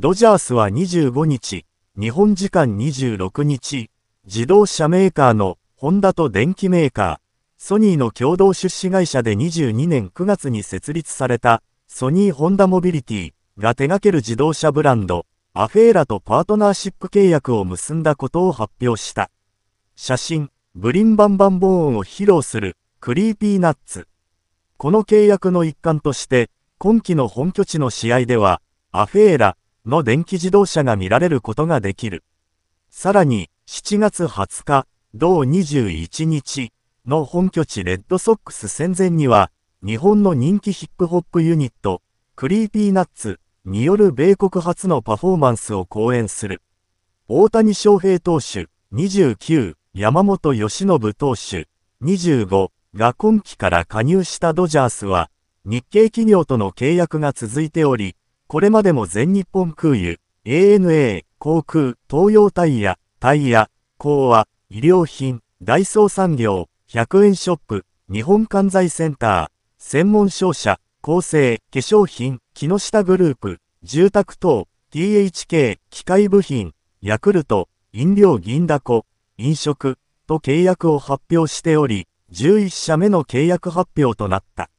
ドジャースは25日、日本時間26日、自動車メーカーのホンダと電機メーカー、ソニーの共同出資会社で22年9月に設立されたソニーホンダモビリティが手掛ける自動車ブランドアフェーラとパートナーシップ契約を結んだことを発表した。写真、ブリンバンバンボーンを披露するクリーピーナッツ。この契約の一環として今季の本拠地の試合ではアフェーラ、の電気自動車が見られることができる。さらに、7月20日、同21日の本拠地レッドソックス戦前には、日本の人気ヒップホップユニット、クリーピーナッツによる米国初のパフォーマンスを講演する。大谷翔平投手、29、山本由伸投手、25が今季から加入したドジャースは、日系企業との契約が続いており、これまでも全日本空輸、ANA、航空、東洋タイヤ、タイヤ、講和、医療品、ダイソー産業、100円ショップ、日本関西センター、専門商社、構成、化粧品、木下グループ、住宅等、THK、機械部品、ヤクルト、飲料銀だこ、飲食、と契約を発表しており、11社目の契約発表となった。